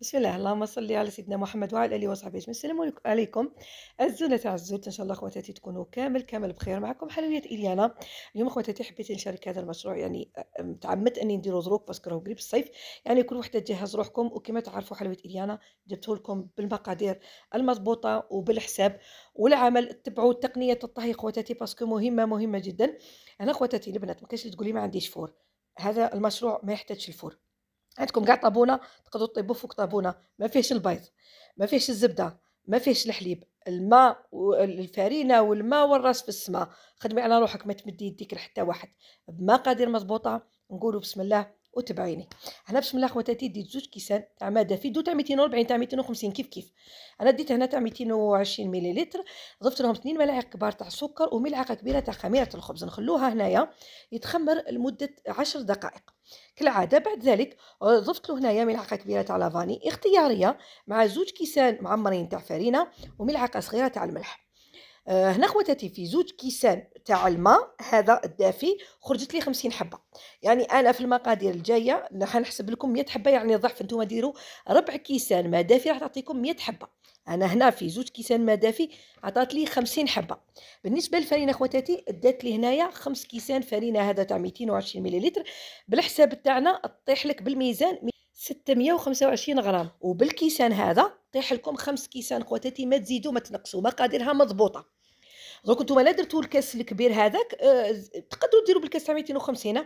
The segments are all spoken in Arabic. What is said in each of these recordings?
بسم الله اللهم صل على سيدنا محمد وعلى اله وصحبه اجمعين السلام عليكم عزونا تاع الزوت ان شاء الله خواتاتي تكونوا كامل كامل بخير معكم حلويات اليانا اليوم خواتاتي حبيت نشارك هذا المشروع يعني تعمدت اني نديرو ظروف باسكو راهو قريب الصيف يعني كل وحده تجهز روحكم وكما تعرفوا حلويات اليانا جبته لكم بالمقادير المضبوطه وبالحساب والعمل تبعوا تقنيه الطهي خواتاتي باسكو مهمه مهمه جدا انا خواتاتي البنات ما كاينش تقولي ما عنديش فور هذا المشروع ما يحتاجش الفور عندكم كاع طابونه تقدروا تطيبوا فوق طابونه ما فيهش البيض ما فيهش الزبده ما فيهش الحليب الماء والفرينه والماء والراس في السماء خدمي على روحك ما تمدي يديك لحتى واحد بمقادير مضبوطه نقولوا بسم الله وتبعيني هنا باش من خواتاتي ديت زوج كيسان تاع ماده في دو تاع 240 تاع 250 كيف كيف انا ديت هنا تاع 220 مليلتر ضفت لهم 2 ملاعق كبار تاع سكر وملعقه كبيره تاع خميره الخبز نخلوها هنايا يتخمر لمده 10 دقائق كالعاده بعد ذلك ضفت له هنايا ملعقه كبيره تاع لافاني اختياريه مع زوج كيسان معمرين تاع فرينه وملعقه صغيره تاع الملح آه، هنا خواتاتي في زوج كيسان تاع الماء هذا الدافي خرجت لي 50 حبه يعني انا في المقادير الجايه راح نحسب لكم 100 حبه يعني ضعف انتم ديروا ربع كيسان ماء دافي راح تعطيكم 100 حبه انا هنا في زوج كيسان ماء دافي عطات لي 50 حبه بالنسبه للفرينه خواتاتي ادات لي هنايا خمس كيسان فرينه هذا تاع 220 ملل بالحساب تاعنا طيح لك بالميزان 625 غرام وبالكيسان هذا طيح لكم خمس كيسان خواتاتي ما تزيدوا ما تنقصوا مقاديرها مضبوطه دونك نتوما لا درتو الكاس الكبير هذاك أه تقدروا ديروا بالكاس تاع 250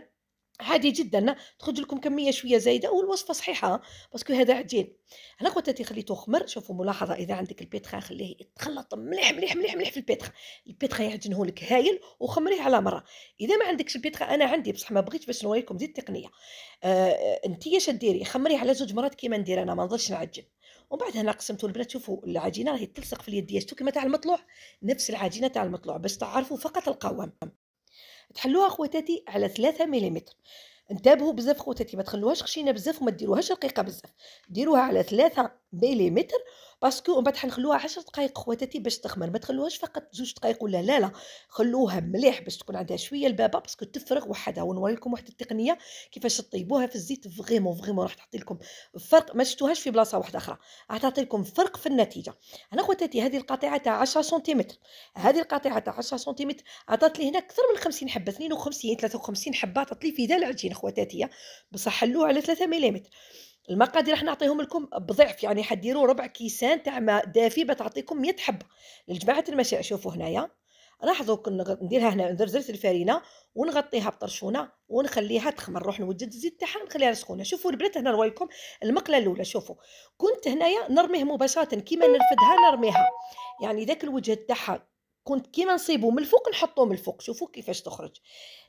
عادي جدا تخرج لكم كميه شويه زايده والوصفه صحيحه باسكو هذا عجين انا خواتاتي خليته خمر شوفوا ملاحظه اذا عندك البيتخا خليه يتخلط مليح مليح مليح مليح في البيتخا البيتخا يعجنه لك هايل وخمريه على مره اذا ما عندكش البيتخا انا عندي بصح ما بغيتش باش نوريكم دي التقنيه آه, آه، انت اش ديري خمريه على زوج مرات كيما ندير انا ما نضلش نعجن ومن بعد هنا قسمتو البنات شوفوا العجينه راهي تلصق في اليد ديالك كيما تاع المطلوع نفس العجينه تاع المطلوع باش تعرفوا فقط القوام تحلوها خواتاتي على 3 ملم انتبهوا بزاف خواتاتي ما تخلوهاش خشينه بزاف وما ديروهاش رقيقه بزاف ديروها على 3 ملم باسكو ومن بعد حنخلوها 10 دقائق خواتاتي باش تخمر ما تخلوهاش فقط زوج دقائق ولا لا لا خلوها مليح باش تكون عندها شويه البابه باسكو تفرغ وحدها ونوري لكم واحد التقنيه كيفاش تطيبوها في الزيت فريمون فريمون راح تعطي لكم فرق ما شفتوهاش في بلاصه واحده اخرى راح تعطي لكم فرق في النتيجه انا خواتاتي هذه القطيعه تاع 10 سنتيمتر هذه القطيعه تاع 10 سنتيمتر عطات لي هنا اكثر من 50 حبه 52 53 حبه عطات لي في ذا العجين خواتاتي بصح حلوها على 3 ملم المقادير راح نعطيهم لكم بضعف يعني حديروا ربع كيسان تاع ماء دافي بتعطيكم 100 حبه لجماعه المشاء شوفوا هنايا لاحظوا نديرها هنا زرزرت الفارينه ونغطيها بطرشونه ونخليها تخمر نروح نوجد الزيت تاعها نخليها سخونه شوفوا البنات هنا نوريكم المقله الاولى شوفوا كنت هنايا نرميه مباشره كيما نرفدها نرميها يعني ذاك الوجه تاعها كنت كيما نصيبو من الفوق نحطوه من الفوق شوفوا كيفاش تخرج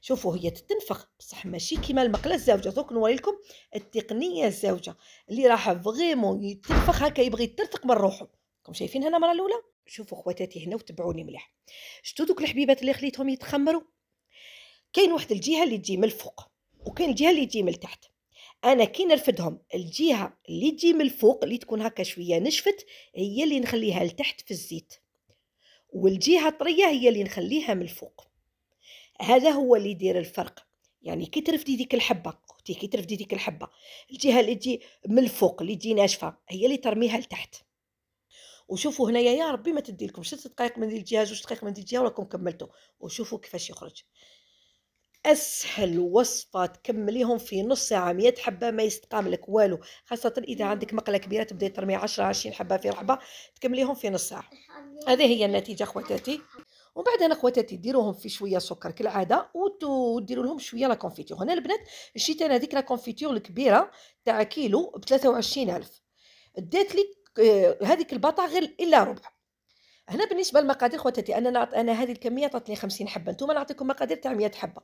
شوفوا هي تتنفخ بصح ماشي كيما المقله الزوجه دوك نوري لكم التقنيه الزوجه اللي راح فغيمون يتنفخ هكا يبغي ترتق من روحه راكم شايفين هنا المره الاولى شوفوا خواتاتي هنا وتبعوني مليح شتو دوك الحبيبات اللي خليتهم يتخمروا كاين واحد الجهه اللي تجي من الفوق وكاين الجهه اللي تجي من تحت انا كي نرفدهم الجهه اللي تجي من الفوق اللي تكون هكا شويه نشفت هي اللي نخليها لتحت في الزيت والجهة الطرية هي اللي نخليها من الفوق هذا هو اللي يدير الفرق يعني كي ترفدي ديك الحبة اختي كي ترفدي ديك الحبة الجهة اللي تجي من الفوق اللي تجي ناشفة هي اللي ترميها لتحت وشوفوا هنايا يا ربي ما تدي لكم شت دقائق من الجهه جوج دقائق من الجهه وراكم كملتوا وشوفوا كيفاش يخرج اسهل وصفه تكمليهم في نص ساعه 100 حبه ما يستقام لك والو خاصه اذا عندك مقله كبيره تبداي ترمي 10 20 حبه في رحبه تكمليهم في نص ساعه هذه هي النتيجة خواتاتي ومن بعد انا خواتاتي ديروهم في شويه سكر كالعاده وديروا لهم شويه لا كونفيتور هنا البنات شريت انا هذيك لا كونفيتور الكبيره تاع كيلو ب 23000 ديت لي آه، هذيك الباطا غير الا ربع هنا بالنسبه للمقادير خواتاتي انا نعط انا هذه الكميه عطاتني 50 حبه نتوما نعطيكم مقادير تاع 100 حبه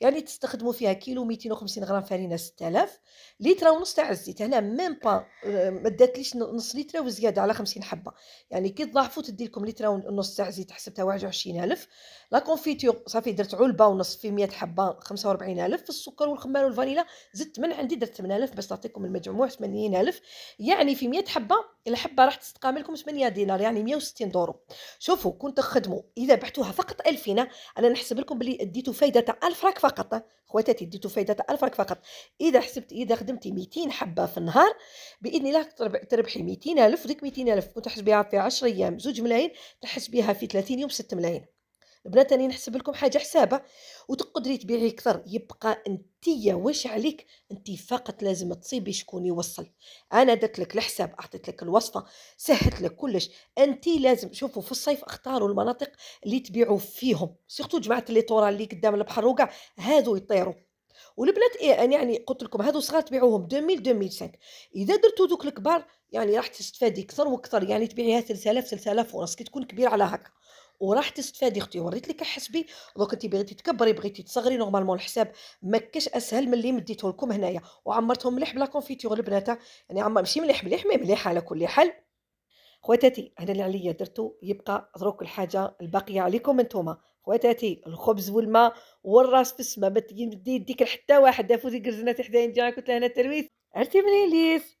يعني تستخدموا فيها كيلو 250 غرام فرينه 6000 لتر ونص تاع الزيت هنا ميم با آه، ما داتليش نص لتر وزياده على 50 حبه يعني كي تضاعفوا تدي لكم لتر ونص تاع الزيت حسبتها 21000 لا كونفيتور صافي درت علبه ونص في 100 حبه 45000 في السكر والخمار والفانيلا زدت من عندي درت 8000 باش تعطيكم المجموع 80000 يعني في 100 حبه الا حبه راح تستقام لكم 8 دينار يعني 160 دورو شوفوا كون تخدموا اذا بعتوها فقط 2000 انا نحسب لكم بلي أديتوا فايده تاع 1000 راك فقط خواتاتي أديتوا فايده تاع 1000 راك فقط اذا حسبت اذا خدمتي 200 حبه في النهار باذن الله تربحي 200000 ديك 200000 كنت تحسبيها في 10 ايام زوج ملايين تحسبيها في 30 يوم 6 ملايين البنات راني نحسب لكم حاجه حسابه وتقدري تبيعي اكثر يبقى انتيا واش عليك انت فقط لازم تصيبي شكون يوصل انا درت لك الحساب اعطيت لك الوصفه سهلت لك كلش انت لازم شوفوا في الصيف اختاروا المناطق اللي تبيعوا فيهم سيرتو جماعه اللي طورا اللي قدام البحر وكاع هادو يطيروا والبنات ايه انا يعني قلت لكم هادو صغار تبيعوهم 2000 2005 اذا درتو دوك الكبار يعني راح تستفادي اكثر واكثر يعني تبيعيها 3000 3000 ونص كي تكون كبيره على هكا وراح تستفادي اختي وريت لك حسبي دوك انت بغيتي تكبري بغيتي تصغري نورمالمون الحساب ما كاش اسهل من اللي مديته لكم هنايا وعمرتهم مليح بلا كونفيتور البنات يعني عمر ماشي مليح مليح مي مليح على كل حال خواتاتي انا اللي عليا درتو يبقى دروك الحاجه الباقيه عليكم انتوما خواتاتي الخبز والماء والراس في السماء ما تدي يديك حتى واحد دافو ديك الزنات حدايا نجي قلت لها انا ترويس عرفتي منين ليس